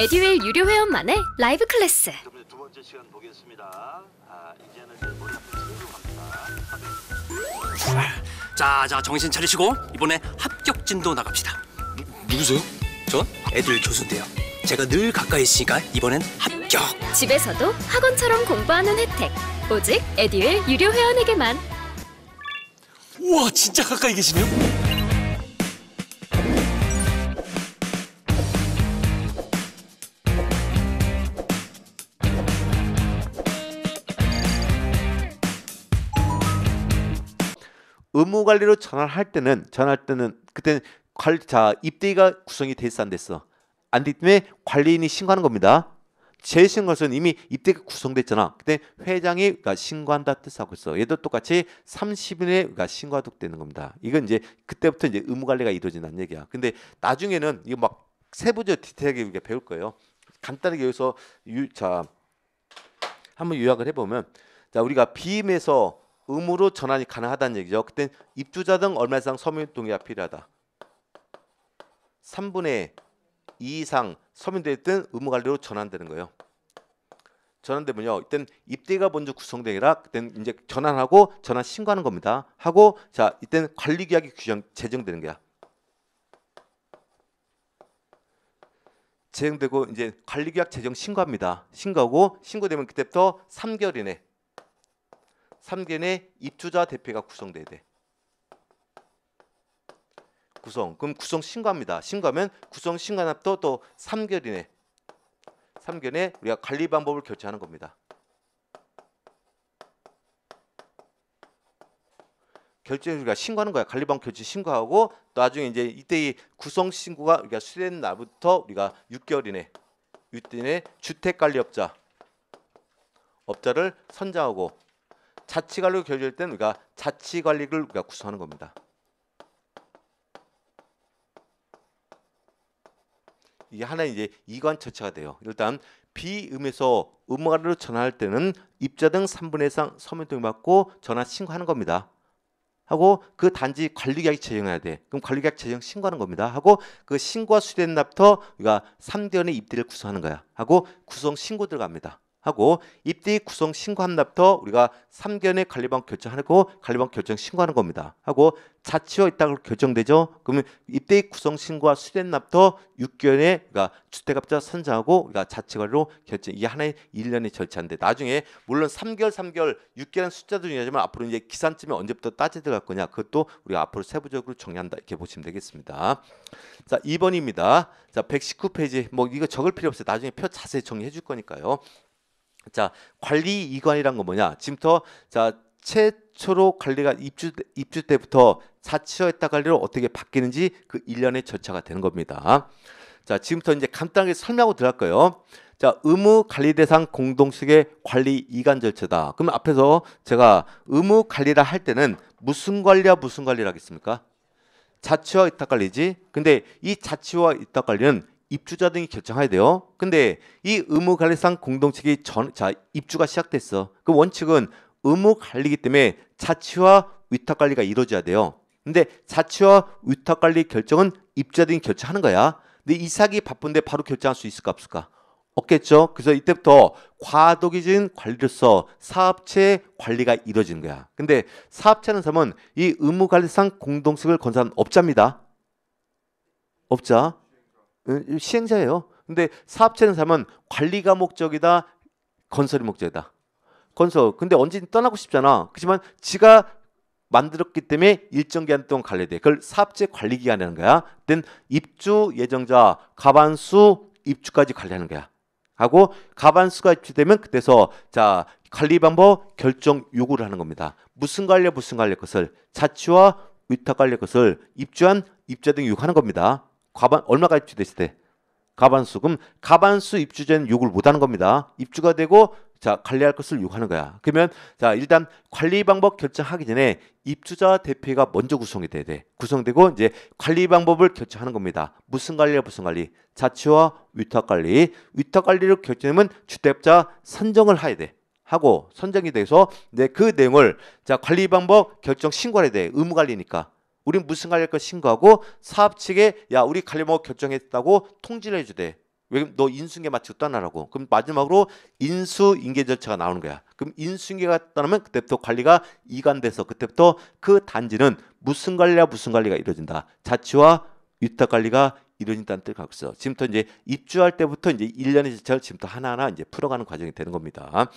에듀윌 유료 회원만의 라이브 클래스. 두 번째 시간 보겠습니다. 아, 이제는 이제 머리 한니다 자, 자 정신 차리시고 이번에 합격진도 나갑시다. 누구세요? 전 애들 교수인데요. 제가 늘 가까이 있으니까 이번엔 합격. 집에서도 학원처럼 공부하는 혜택. 오직 에듀윌 유료 회원에게만. 우와 진짜 가까이 계시네요. 의무 관리로 전환할 때는 전할 때는 그때는 관, 자 입대가 구성이 돼 있어 안 됐어 안 됐기 때문에 관리인이 신고하는 겁니다. 재신 것은 이미 입대가 구성됐잖아. 그때 회장이 그러니까 신고한다 뜻하고 있어. 얘도 똑같이 30일에 그러니까 신고하도록 되는 겁니다. 이건 이제 그때부터 이제 의무 관리가 이루어진다는 얘기야. 근데 나중에는 이거 막 세부적 디테일하게 배울 거예요. 간단하게 여기서 유, 자 한번 요약을 해보면 자 우리가 비임에서 의무로 전환이 가능하다는 얘기죠. 그때 입주자 등 얼마 이상 서민 동의가 필요하다. 3분의 2 이상 서민 동의 등 의무 관리로 전환되는 거예요. 전환되면요. 이때는 입대가 먼저 구성되라. 그땐 이제 전환하고 전환 신고하는 겁니다. 하고 자, 이때는 관리 계약이 규정 제정되는 거야. 제정되고 이제 관리 계약 제정 신고합니다. 신고하고 신고되면 그때부터 3개월 이내 3개의 입주자 대표가 구성돼야 돼. 구성. 그럼 구성 신고합니다. 신고하면 구성 신고한 도또 3개월 이내 3개월 내 우리가 관리 방법을 결정하는 겁니다. 결정 우리가 신고하는 거야. 관리방 결제 신고하고 나중에 이제 이때 이 구성 신고가 우리가 수된 날부터 우리가 6개월 이내 이때 주택 관리업자 업자를 선정하고 자치관리로 결정될 때는 우리가 자치관리를 우리가 구성하는 겁니다. 이게 하나의 이제 이관처체가 돼요. 일단 비음에서 음가로 전환할 때는 입자 등 3분의 1 서면 등받고 전환 신고하는 겁니다. 하고 그 단지 관리계약 제정해야 돼. 그럼 관리계약 제정 신고하는 겁니다. 하고 그 신고가 수리된 날부터 우리가 3개월의 입대를 구성하는 거야. 하고 구성 신고 들어갑니다. 하고 입대 구성 신고함납터 우리가 3개월에 관리방 결정하고 관리방 결정 신고하는 겁니다. 하고 자치와 있다고 결정되죠. 그러면 입대 구성 신고와 수련납터 6개월에 그러니까 주택합자 선정하고 우리가 자치관리로 결정 이게 하나의 1년의 절차인데 나중에 물론 3개월 3개월 6개월 숫자도 중요하지만 앞으로 이제 기산점이 언제부터 따져 들어갈 거냐 그것도 우리가 앞으로 세부적으로 정리한다 이렇게 보시면 되겠습니다. 자 2번입니다. 자 119페이지 뭐 이거 적을 필요 없어요. 나중에 표 자세히 정리해 줄 거니까요. 자 관리 이관이란 건 뭐냐? 지금부터 자 최초로 관리가 입주 입주 때부터 자치어에따 관리로 어떻게 바뀌는지 그 일련의 절차가 되는 겁니다. 자 지금부터 이제 간단하게 설명하고 들어갈 거예요. 자 의무 관리 대상 공동식의 관리 이관 절차다. 그럼 앞에서 제가 의무 관리라 할 때는 무슨 관리와 무슨 관리라겠습니까? 하 자치와 위탁 관리지. 근데 이 자치와 위탁 관리는 입주자 등이 결정해야 돼요. 근데 이 의무 관리상 공동체기 전, 자, 입주가 시작됐어. 그 원칙은 의무 관리기 때문에 자치와 위탁 관리가 이루어져야 돼요. 근데 자치와 위탁 관리 결정은 입주자 등이 결정하는 거야. 근데 이사기 바쁜데 바로 결정할 수 있을까 없을까? 없겠죠. 그래서 이때부터 과도기적인 관리로서 사업체 관리가 이루어지는 거야. 근데 사업체는 사람은 이 의무 관리상 공동색을 건사한 업자입니다. 업자. 어, 시행자예요. 근데 사업체는 사면 관리가 목적이다, 건설이 목적이다. 건설. 근데 언제 떠나고 싶잖아. 그렇지만 지가 만들었기 때문에 일정 기간 동안 관리돼. 돼. 그걸 사업체 관리 기간이라는 거야. 땐 입주 예정자 가반수 입주까지 관리하는 거야. 하고 가반수가 입주되면 그때서 자 관리 방법 결정 요구를 하는 겁니다. 무슨 관리 무슨 관리 것을 자치와 위탁 관리 것을 입주한 입자 등 요구하는 겁니다. 과반 얼마가 입주됐을 때 가반수 그럼 가반수 입주제는 욕을 못하는 겁니다. 입주가 되고 자 관리할 것을 요구하는 거야. 그러면 자 일단 관리 방법 결정하기 전에 입주자 대표가 먼저 구성이 돼야 돼. 구성되고 이제 관리 방법을 결정하는 겁니다. 무슨 관리야 무슨 관리? 자치와 위탁 관리. 위탁 관리를 결정하면 주택자 선정을 해야 돼. 하고 선정이 돼서 이제 그 내용을 자 관리 방법 결정 신고를 해야 돼. 의무 관리니까. 우린 무승할 것인가고 사업 측에 야 우리 갈리먹 결정했다고 통지를 해주대. 왜너 인수인계 마치고 떠나라고. 그럼 마지막으로 인수인계 절차가 나오는 거야. 그럼 인수인계가 떠나면 그때부터 관리가 이관돼서 그때부터 그 단지는 무슨 관리야 무슨 관리가 이루어진다. 자치와 위탁 관리가 이루어진다는 뜻을 갖고 있어. 지금부터 이제 입주할 때부터 이제 일련의 절차를 지금부터 하나하나 이제 풀어가는 과정이 되는 겁니다.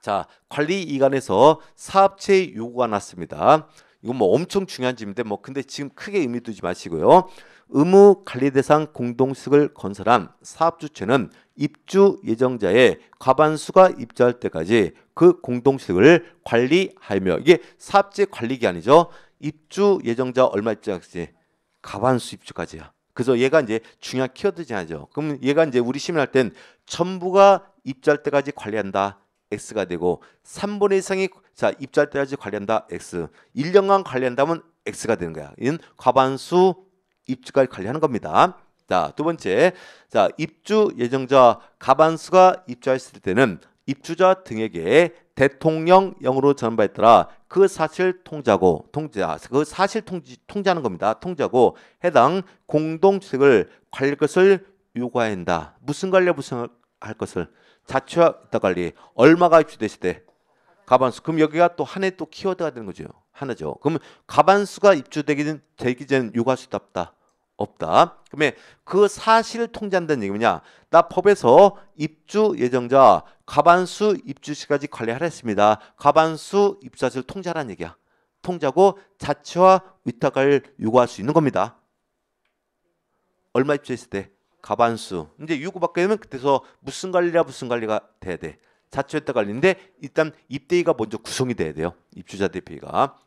자, 관리 이관에서 사업체의 요구가 났습니다. 이건 뭐 엄청 중요한 집인데 뭐 근데 지금 크게 의미 두지 마시고요. 의무 관리 대상 공동식을 수 건설한 사업 주체는 입주 예정자의 과반수가 입주할 때까지 그 공동식을 수 관리하며 이게 사업체 관리 기한이죠. 입주 예정자 얼마 입주까지 과반수 입주까지야. 그래서 얘가 이제 중요한 키워드 지하죠 그럼 얘가 이제 우리 시민할 땐 전부가 입주할 때까지 관리한다. x가 되고 3분의 1 이상이 자 입자할 때까지 관련다 x 1년간 관련다면 x가 되는 거야. 이는 과반수 입주까지 관리하는 겁니다. 자, 두 번째. 자, 입주 예정자 과반수가 입주했을 때는 입주자 등에게 대통령령으로 전파에 따라 그 사실 통지하고 통자 아, 그 사실 통지 통지하는 겁니다. 통지하고 해당 공동주택을 관리할 것을 요구한다. 무슨 관리 무슨 할 것을 자취와 관리 얼마가 입주됐을 때 가반수 그럼 여기가 또한해또 키워드가 되는 거죠 하나죠 그러면 가반수가 입주되기는 되기 전 요구할 수 없다 없다 그러면 그 사실을 통제한다는 얘기 냐나 법에서 입주 예정자 가반수 입주 시까지 관리하라 했습니다 가반수 입주자를 통제하라는 얘기야 통제하고 자치와 위탁을 요구할 수 있는 겁니다 얼마 입주했을 때 가반수. 이제 유구밖에 되면 그때서 무슨 관리라 무슨 관리가 돼야 돼. 자초했다 관리인데 일단 입대위가 먼저 구성이 돼야 돼요. 입주자 대표가.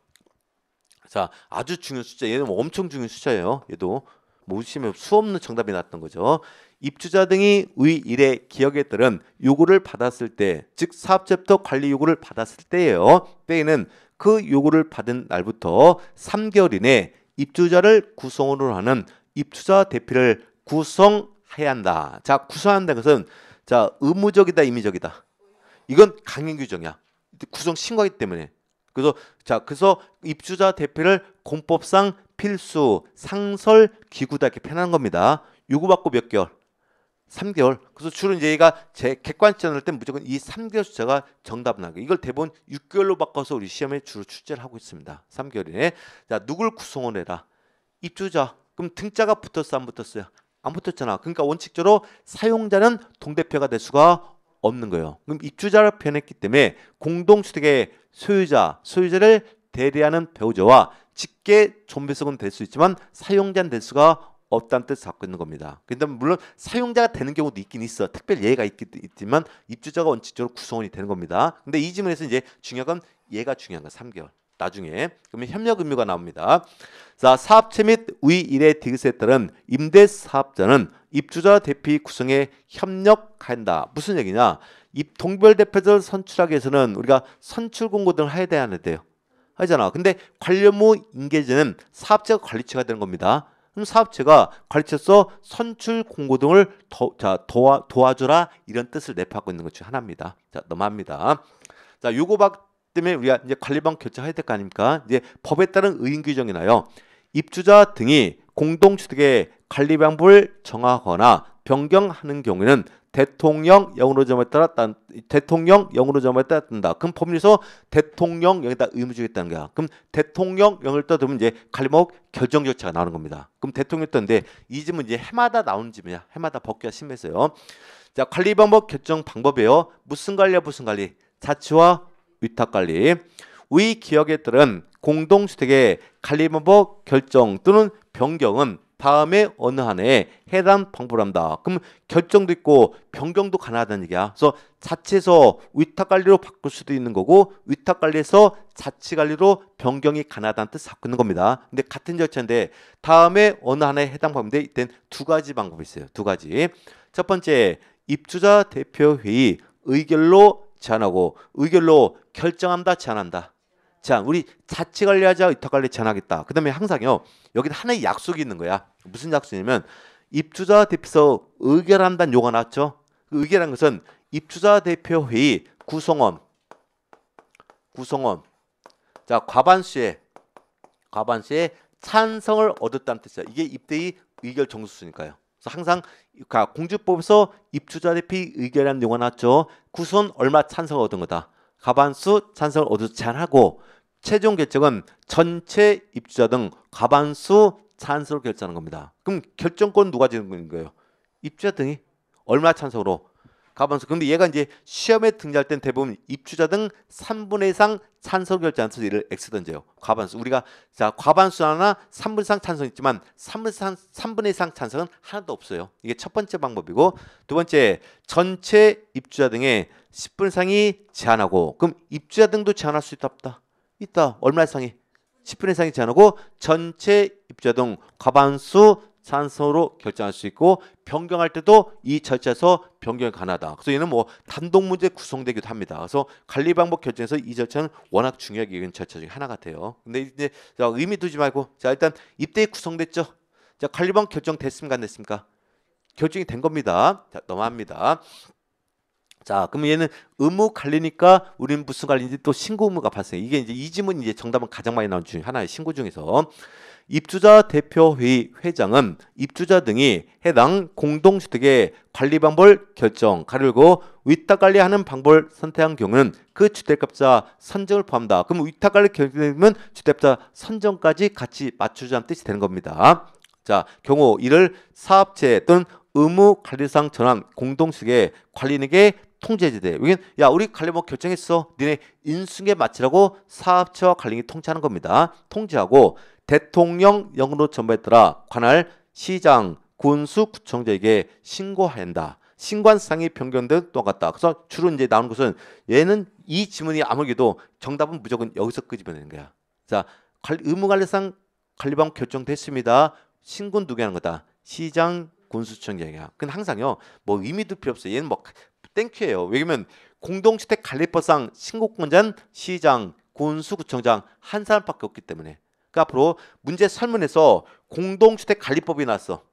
자, 아주 중요한 숫자. 얘는 엄청 중요한 숫자예요. 얘도 모시면 뭐 수 없는 정답이 났던 거죠. 입주자 등이 위 일의 기억에 따른 요구를 받았을 때, 즉 사업체부터 관리 요구를 받았을 때예요. 때에는 그 요구를 받은 날부터 3개월 이내 입주자를 구성으로 하는 입주자 대표를 구성해야 한다. 자, 구성한다는 것은 자, 의무적이다, 임의적이다. 이건 강행 규정이야. 구성 신고하기 때문에. 그래서 자, 그래서 입주자 대표를 공법상 필수 상설 기구다 이렇게 표현한 겁니다. 요구받고 몇 개월? 3개월. 그래서 주로 이제 얘가 제 객관시험을 때 무조건 이 3개월 숫자가 정답 나고 이걸 대본 6개월로 바꿔서 우리 시험에 주로 출제를 하고 있습니다. 3개월 이내. 자, 누굴 구성을 해라. 입주자. 그럼 등자가 붙었어 안 붙었어요? 안 붙었잖아. 그러니까 원칙적으로 사용자는 동대표가 될 수가 없는 거예요. 그럼 입주자를 표현했기 때문에 공동주택의 소유자, 소유자를 대리하는 배우자와 직계 존비속은될 수 있지만 사용자는 될 수가 없다는 뜻을 갖고 있는 겁니다. 근데 물론 사용자가 되는 경우도 있긴 있어. 특별 예가 있긴 있지만 입주자가 원칙적으로 구성원이 되는 겁니다. 근데 이질문에서 이제 중요한 건예가 중요한 건 3개월. 나중에 그러면 협력 의무가 나옵니다. 자, 사업체 및 위일의 디귿에 따른 임대 사업자는 입주자 대피 구성에 협력한다. 무슨 얘기냐? 입 동별 대표자를 선출하기 위해서는 우리가 선출 공고 등을 해야 하는데요. 하잖아. 근데 관련무 인계제는 사업체가 관리체가 되는 겁니다. 그럼 사업체가 관리체서 선출 공고 등을 도, 자, 도와, 도와주라 이런 뜻을 내포하고 있는 것중 하나입니다. 자, 넘어갑니다. 자, 요거밖 때문에 우리가 이제 관리방 결정해야 될 거 아닙니까? 이제 법에 따른 의인 규정이 나요. 입주자 등이 공동주택의 관리 방법을 정하거나 변경하는 경우에는 대통령 영으로 점에 따라 딴, 대통령 영으로 점에 따라 뜬다. 그럼 법률에서 대통령 영에다 의무 주겠다는 거야. 그럼 대통령 영을 떠들면 이제 관리목 결정 조차가 나오는 겁니다. 그럼 대통령 떠인데 이집은 이제 해마다 나오는 집이야 해마다 벗규가 심해서요. 자 관리 방법 결정 방법이에요. 무슨 관리야 무슨 관리? 자치와 위탁관리 위기억에 따른 공동주택의 관리방법 결정 또는 변경은 다음에 어느 한 해에 해당 방법한다. 그럼 결정도 있고 변경도 가능하다는 얘기야. 그래서 자체에서 위탁관리로 바꿀 수도 있는 거고 위탁관리에서 자치관리로 변경이 가능하다는 뜻 갖고 있는 겁니다. 근데 같은 절차인데 다음에 어느 하에 해당 방법인데 이땐 두 가지 방법이 있어요. 두 가지. 첫 번째 입주자 대표회의 의결로 제안하고 의결로 결정한다 제안한다 자, 우리 자치 관리하자 위탁 관리 제안하겠다 그다음에 항상요. 여기 하나의 약속이 있는 거야. 무슨 약속이냐면 입주자 대표서 의결한다는 요가 나왔죠. 그 의결한 것은 입주자 대표 회의 구성원 구성원 자과반수의과반수의 찬성을 얻었다는 뜻이야. 이게 입대의 의결 정수수니까요. 그래서 항상 공주법에서 입주자 대표 의결이는 용어 나왔죠. 구순 얼마 찬성을 얻은 거다. 가반수 찬성을 얻어 제한하고 최종 결정은 전체 입주자 등가반수 찬성으로 결정하는 겁니다. 그럼 결정권 누가 지는 거예요? 입주자 등이 얼마 찬성으로 가반수. 근데 얘가 이제 시험에 등장할 땐 대부분 입주자 등 3분의 이상 찬성 결제한 수서 얘를 X 던져요. 과반수. 우리가 자 과반수 하나 3분 이상 찬성 있지만 3분 이상, 3분의 이상 찬성은 하나도 없어요. 이게 첫 번째 방법이고 두 번째 전체 입주자 등의 10분 이상이 제한하고 그럼 입주자 등도 제한할 수 있다 없다? 있다. 얼마 이상이? 10분 이상이 제한하고 전체 입주자 등 과반수 산소로 결정할 수 있고 변경할 때도 이 절차에서 변경이 가능하다. 그래서 얘는 뭐 단독 문제 구성되기도 합니다. 그래서 관리 방법 결정에서 이 절차는 워낙 중요하게 여긴 절차 중에 하나 같아요. 근데 이제 자, 의미 두지 말고 자 일단 입대 구성됐죠. 자 관리 방법 결정 됐습니까 안 됐습니까? 결정이 된 겁니다. 자 넘어갑니다. 자, 그러 얘는 의무 관리니까 우리는 무슨 관리인지 또 신고 의무가 발생. 이게 이제 이 지문 이제 정답은 가장 많이 나온 중 하나의 신고 중에서 입주자 대표회의 회장은 입주자 등이 해당 공동주택의 관리방법을 결정 가려고 위탁관리하는 방법을 선택한 경우는 그 주택값자 선정을 포함한다. 그럼 위탁관리 결정되면 주택자 선정까지 같이 맞추자는 뜻이 되는 겁니다. 자 경우 이를 사업체 또는 의무 관리상 전환 공동식의 관리인에게 통제제대. 여긴 야 우리 관리목 뭐 결정했어. 니네 인수에 맞추라고 사업체와 관리인이 통제하는 겁니다. 통제하고 대통령 영으로 전부했더라 관할 시장 군수 구청장에게 신고한다. 신관상이 변경 된또같다 그래서 주로 이제 나오는 것은 얘는 이 지문이 아무래도 정답은 무조건 여기서 끄집어내는 거야. 자, 의무 관리상 관리방 결정됐습니다. 신군 두개 하는 거다. 시장 군수청장이야. 근 항상요. 뭐 의미도 필요 없어. 얘는 뭐 땡큐예요. 왜냐면 공동주택 관리법상 신고권자는 시장 군수구청장 한 사람밖에 없기 때문에 그 앞으로 문제 설문에서 공동주택 관리법이 나왔어.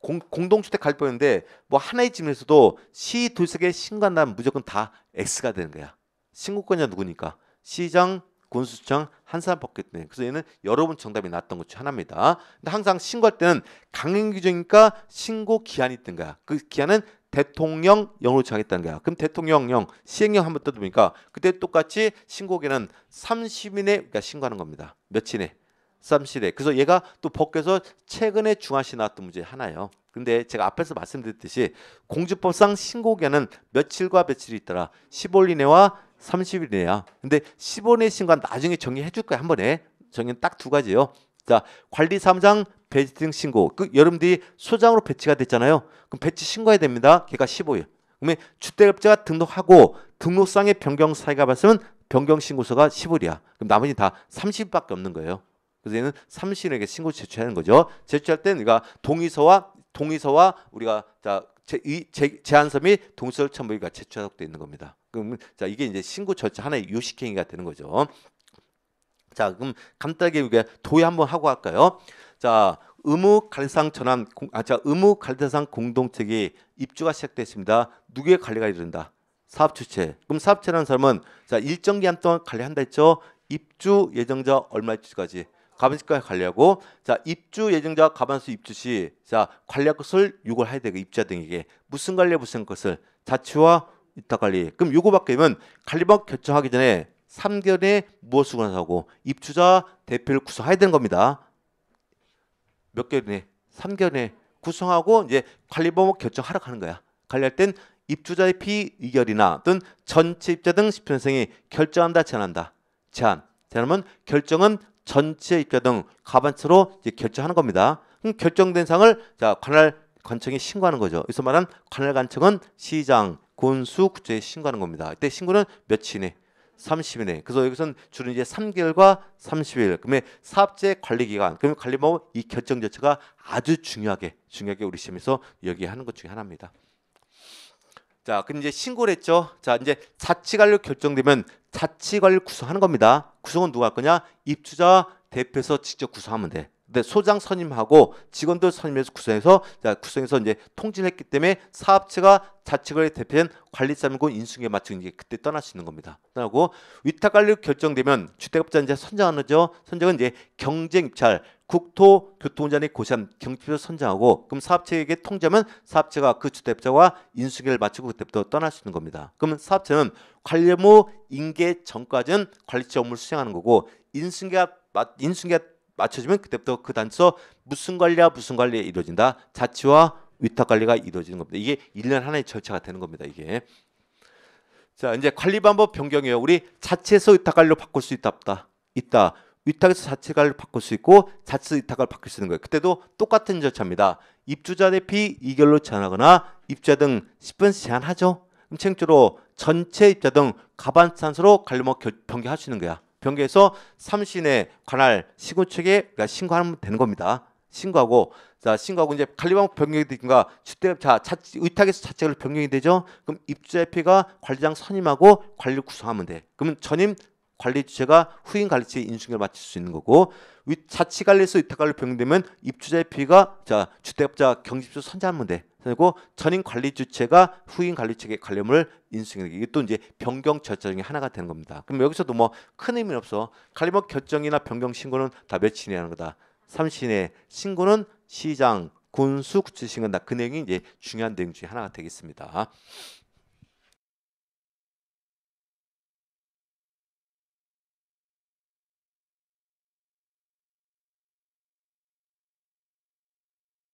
공, 공동주택 관리법인데 뭐 하나의 집에서도 시도색에 신고한다면 무조건 다 X가 되는 거야. 신고권자 누구니까? 시장, 군수청, 한 사람 받기 때문에. 그래서 얘는 여러분 정답이 나왔던 것중 하나입니다. 근데 항상 신고할 때는 강행 규정이니까 신고 기한이 있던가. 그 기한은 대통령령으로 정했다는 거야. 그럼 대통령령 시행령 한번 떠보니까 그때 똑같이 신고기는 30일에 그러니까 신고하는 겁니다. 며칠에 30일에. 그래서 얘가 또벗겨서 최근에 중하시 나왔던 문제 하나예요. 근데 제가 앞에서 말씀드렸듯이 공주법상 신고기는 며칠과 며칠이 있더라. 15일 이내와 30일 이내야. 근데 15일 신고한 나중에 정리해 줄 거야 한 번에. 정리는 딱 두 가지요. 자 관리사무장 배등 신고. 그 여러분들이 소장으로 배치가 됐잖아요. 그럼 배치 신고해야 됩니다. 걔가 15일. 그러면 주택업자가 등록하고 등록상의 변경 사유가 발생은 변경 신고서가 1 0일이야 그럼 나머지 다 30일밖에 없는 거예요. 그래서 얘는 30일에게 신고 제출하는 거죠. 제출할 때는 우리가 동의서와 동의서와 우리가 자 제, 이, 제, 제안서 및 동의서를 첨부가 해 제출하도록 되어 있는 겁니다. 그럼 자 이게 이제 신고 절차 하나의 요식행위가 되는 거죠. 자 그럼 간단하게 우리가 도의 한번 하고 할까요? 자 의무 갈상 전환 아, 자 의무 갈대상 공동체기 입주가 시작됐습니다. 누구의 관리가 이른다? 사업 주체. 그럼 사업 주체라는 사람은 자 일정 기간 동안 관리한다 했죠. 입주 예정자 얼마 입주까지 가반수까지 관리하고 자 입주 예정자 가반수 입주 시자 관리할 것을 요구를 해야 되고 입주자 등에게 무슨 관리 무슨 것을 자치와 입탁 관리. 그럼 요구받게 되면 관리법 결정하기 전에 3개월에 무엇을 구 관하고 입주자 대표를 구성해야 되는 겁니다. 몇 개월 내, 3개월 내 구성하고 이제 관리 방법 결정하러 가는 거야. 관리할 땐 입주자의 피의결이나 또는 전체 입자 등 집행생이 결정한다 제한한다. 제한. 제한하면 결정은 전체 입자 등 가반체로 이제 결정하는 겁니다. 그럼 결정된 상을 자 관할 관청에 신고하는 거죠. 여기서 말한 관할 관청은 시장, 군수, 구조에 신고하는 겁니다. 이때 신고는 며칠 내 30일에. 그래서 여기서는 주로 이제 3개월과 30일. 그러면 사업체 관리 기간. 그러면 관리 방법 이 결정 자체가 아주 중요하게 중요하게 우리 시험에서 여기하는것 중에 하나입니다. 자, 그럼 이제 신고를 했죠. 자, 이제 자치관료 결정되면 자치관료 구성하는 겁니다. 구성은 누가 할 거냐? 입주자 대표에서 직접 구성하면 돼. 근데 네, 소장 선임하고 직원들 선임해서 구성해서 자, 구성해서 이제 통진을 했기 때문에 사업체가 자측을 치 대표한 관리자문고 인수에 맞춘 게 그때 떠날 수는 겁니다. 떠나고 위탁 관리로 결정되면 주택업자 이제 선정하죠. 선정은 이제 경쟁 입찰 국토 교통자의 고시함 경비를 선정하고 그럼 사업체에게 통제하면 사업체가 그 주택업자와 인수계를 마치고 그때부터 떠날 수 있는 겁니다. 그러면 사업체는 관리무 인계 전까지는 관리자 업무를 수행하는 거고 인수계가 인수계 맞춰지면 그때부터 그 단서 무슨 관리와 무슨 관리에 이루어진다. 자치와 위탁 관리가 이루어지는 겁니다. 이게 일년 하나의 절차가 되는 겁니다. 이게. 자, 이제 관리 방법 변경이에요. 우리 자치에서 위탁 관리로 바꿀 수 있다 없다. 있다. 위탁에서 자치 관리로 바꿀 수 있고 자치 위탁을 바꿀 수 있는 거예요. 그때도 똑같은 절차입니다. 입주자 대피 이결로 제한하거나 입주자 등1 0분 제한하죠. 그럼 책임로 전체 입자 등 가반 산소로 관리목 변경할 수 있는 거야. 변경해서 삼신에 관할 시군 측에 그러니까 신고하면 되는 겁니다. 신고하고 자 신고하고 이제 관리방법 변경이 되니까 주택자 의탁에서 자체를 변경이 되죠. 그럼 입주자의 피가 관리장 선임하고 관리를 구성하면 돼. 그러면 전임 관리 주체가 후임 관리체의 인수인계를 마칠 수 있는 거고 자치관리에서 의탁관리로 변경되면 입주자의 피가 자 주택자 경집주 선재하면 돼. 그리고 전인 관리 주체가 후인 관리 측의 관념을 인수하는 이게 또 이제 변경 절차 중에 하나가 되는 겁니다. 그럼 여기서도 뭐 큰 의미는 없어. 관리목 결정이나 변경 신고는 다 며칠 이하는 거다. 3시 내 신고는 시장, 군수, 구치신고는 다내용이 그 이제 중요한 내용 중에 하나가 되겠습니다.